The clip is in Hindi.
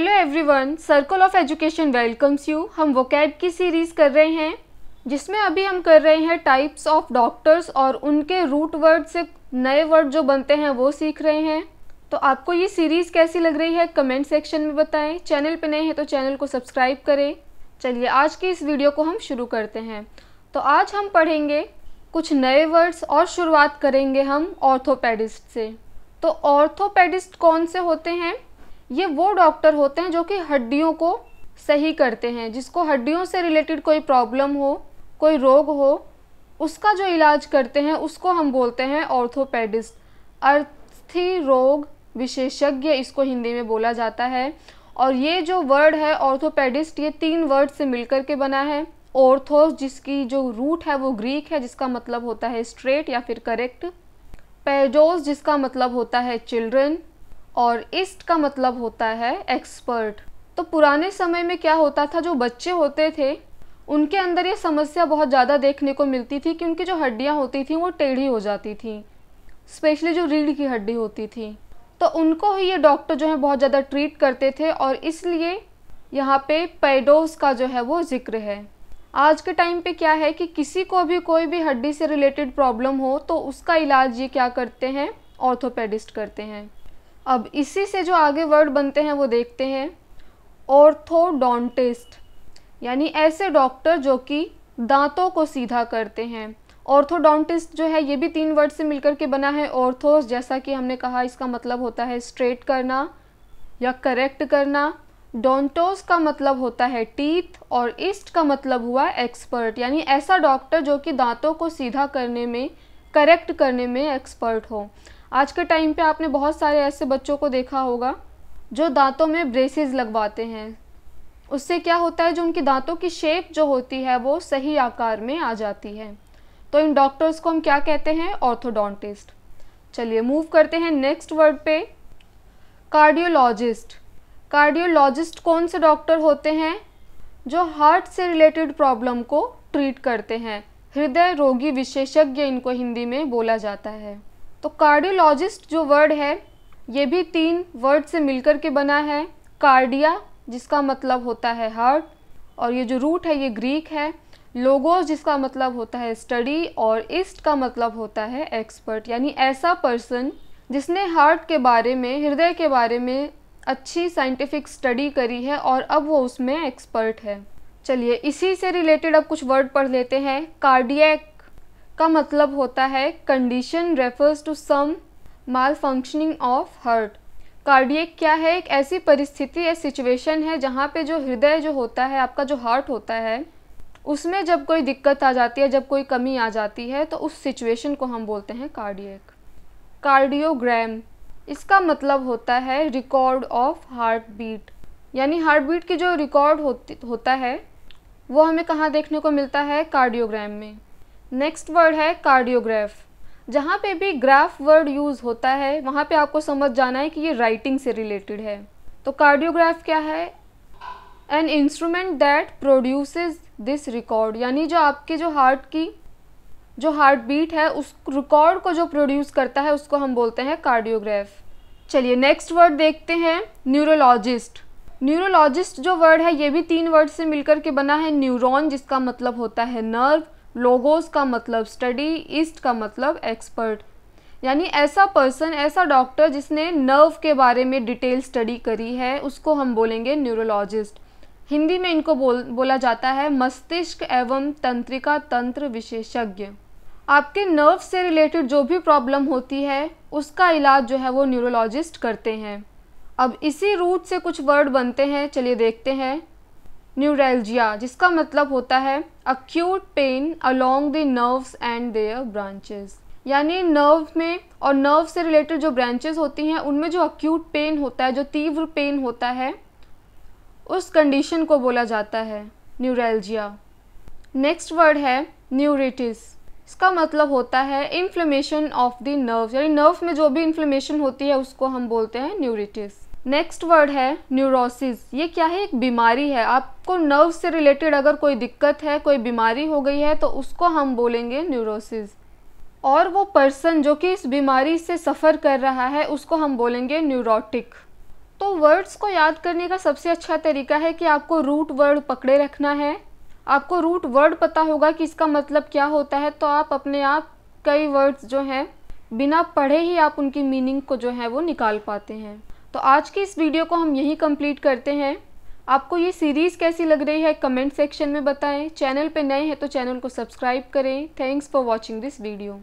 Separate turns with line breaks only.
hello everyone circle of education welcomes you हम वोकैब की सीरीज़ कर रहे हैं जिसमें अभी हम कर रहे हैं टाइप्स ऑफ डॉक्टर्स और उनके रूट वर्ड से नए वर्ड जो बनते हैं वो सीख रहे हैं तो आपको ये सीरीज़ कैसी लग रही है कमेंट सेक्शन में बताएं चैनल पर नए हैं तो चैनल को सब्सक्राइब करें चलिए आज की इस वीडियो को हम शुरू करते हैं तो आज हम पढ़ेंगे कुछ नए वर्ड्स और शुरुआत करेंगे हम ऑर्थोपेडिस्ट से तो ऑर्थोपेडिस्ट कौन से होते हैं ये वो डॉक्टर होते हैं जो कि हड्डियों को सही करते हैं जिसको हड्डियों से रिलेटेड कोई प्रॉब्लम हो कोई रोग हो उसका जो इलाज करते हैं उसको हम बोलते हैं ऑर्थोपेडिस्ट अर्थी रोग विशेषज्ञ इसको हिंदी में बोला जाता है और ये जो वर्ड है ऑर्थोपेडिस्ट ये तीन वर्ड से मिलकर के बना है ऑर्थोस जिसकी जो रूट है वो ग्रीक है जिसका मतलब होता है स्ट्रेट या फिर करेक्ट पेडोस जिसका मतलब होता है चिल्ड्रन और इस्ट का मतलब होता है एक्सपर्ट तो पुराने समय में क्या होता था जो बच्चे होते थे उनके अंदर ये समस्या बहुत ज़्यादा देखने को मिलती थी कि उनकी जो हड्डियाँ होती थी वो टेढ़ी हो जाती थी स्पेशली जो रीढ़ की हड्डी होती थी तो उनको ही ये डॉक्टर जो है बहुत ज़्यादा ट्रीट करते थे और इसलिए यहाँ पे पेडोस का जो है वो जिक्र है आज के टाइम पे क्या है कि किसी को भी कोई भी हड्डी से रिलेटेड प्रॉब्लम हो तो उसका इलाज ये क्या करते हैं ऑर्थोपेडिस्ट करते हैं अब इसी से जो आगे वर्ड बनते हैं वो देखते हैं ऑर्थोडोंटिस्ट यानी ऐसे डॉक्टर जो कि दांतों को सीधा करते हैं ऑर्थोडोंटिस्ट जो है ये भी तीन वर्ड से मिलकर के बना है ऑर्थोस जैसा कि हमने कहा इसका मतलब होता है स्ट्रेट करना या करेक्ट करना डोंटोस का मतलब होता है टीथ और ईस्ट का मतलब हुआ एक्सपर्ट यानी ऐसा डॉक्टर जो कि दांतों को सीधा करने में करेक्ट करने में एक्सपर्ट हो आज के टाइम पे आपने बहुत सारे ऐसे बच्चों को देखा होगा जो दांतों में ब्रेसेस लगवाते हैं उससे क्या होता है जो उनकी दांतों की शेप जो होती है वो सही आकार में आ जाती है तो इन डॉक्टर्स को हम क्या कहते हैं ऑर्थोडोंटिस्ट चलिए मूव करते हैं नेक्स्ट वर्ड पे कार्डियोलॉजिस्ट कार्डियोलॉजिस्ट कौन से डॉक्टर होते हैं जो हार्ट से रिलेटेड प्रॉब्लम को ट्रीट करते हैं हृदय रोगी विशेषज्ञ इनको हिंदी में बोला जाता है तो कार्डियोलॉजिस्ट जो वर्ड है ये भी तीन वर्ड से मिलकर के बना है कार्डिया जिसका मतलब होता है हार्ट और ये जो रूट है ये ग्रीक है लोगोस जिसका मतलब होता है स्टडी और इस्ट का मतलब होता है एक्सपर्ट यानी ऐसा पर्सन जिसने हार्ट के बारे में हृदय के बारे में अच्छी साइंटिफिक स्टडी करी है और अब वो उसमें एक्सपर्ट है चलिए इसी से रिलेटेड अब कुछ वर्ड पढ़ लेते हैं कार्डियक का मतलब होता है condition refers to some malfunctioning of heart cardiac क्या है एक ऐसी परिस्थिति या सिचुएशन है जहाँ पे जो हृदय जो होता है आपका जो हार्ट होता है उसमें जब कोई दिक्कत आ जाती है जब कोई कमी आ जाती है तो उस सिचुएशन को हम बोलते हैं कार्डियक कार्डियोग्राम इसका मतलब होता है रिकॉर्ड ऑफ हार्ट बीट यानी हार्ट बीट की जो रिकॉर्ड होती होता है वो हमें कहाँ देखने को मिलता है कार्डियोग्राम में नेक्स्ट वर्ड है कार्डियोग्राफ जहाँ पे भी ग्राफ वर्ड यूज़ होता है वहाँ पे आपको समझ जाना है कि ये राइटिंग से रिलेटेड है तो कार्डियोग्राफ क्या है an instrument that produce this record यानी जो आपके जो हार्ट की जो हार्ट बीट है उस रिकॉर्ड को जो प्रोड्यूस करता है उसको हम बोलते हैं कार्डियोग्राफ चलिए नेक्स्ट वर्ड देखते हैं न्यूरोलॉजिस्ट न्यूरोलॉजिस्ट जो वर्ड है ये भी तीन वर्ड से मिलकर के बना है न्यूरॉन जिसका मतलब होता है नर्व लोगोस का मतलब स्टडी ईस्ट का मतलब एक्सपर्ट यानी ऐसा पर्सन ऐसा डॉक्टर जिसने नर्व के बारे में डिटेल स्टडी करी है उसको हम बोलेंगे न्यूरोलॉजिस्ट हिंदी में इनको बोल बोला जाता है मस्तिष्क एवं तंत्रिका तंत्र विशेषज्ञ आपके नर्व से रिलेटेड जो भी प्रॉब्लम होती है उसका इलाज जो है वो न्यूरोलॉजिस्ट करते हैं अब इसी रूट से कुछ वर्ड बनते हैं चलिए देखते हैं न्यूरalgia जिसका मतलब होता है acute pain along the nerves and their branches यानी नर्व में और नर्व से रिलेटेड जो ब्रांचेस होती हैं उनमें जो अक्यूट पेन होता है जो तीव्र पेन होता है उस कंडीशन को बोला जाता है न्यूरेल्जिया नेक्स्ट वर्ड है न्यूरिटिस इसका मतलब होता है इन्फ्लेमेशन ऑफ द नर्व यानी नर्व में जो भी इन्फ्लेमेशन होती है उसको हम बोलते हैं न्यूरिटिस नेक्स्ट वर्ड है न्यूरोसिस ये क्या है एक बीमारी है आपको नर्व से रिलेटेड अगर कोई दिक्कत है कोई बीमारी हो गई है तो उसको हम बोलेंगे न्यूरोसिस और वो पर्सन जो कि इस बीमारी से सफ़र कर रहा है उसको हम बोलेंगे न्यूरोटिक तो वर्ड्स को याद करने का सबसे अच्छा तरीका है कि आपको रूट वर्ड पकड़े रखना है आपको रूट वर्ड पता होगा कि इसका मतलब क्या होता है तो आप अपने आप कई वर्ड्स जो हैं बिना पढ़े ही आप उनकी मीनिंग को जो है वो निकाल पाते हैं तो आज की इस वीडियो को हम यहीं कंप्लीट करते हैं आपको ये सीरीज़ कैसी लग रही है कमेंट सेक्शन में बताएं चैनल पे नए हैं तो चैनल को सब्सक्राइब करें thanks for watching this video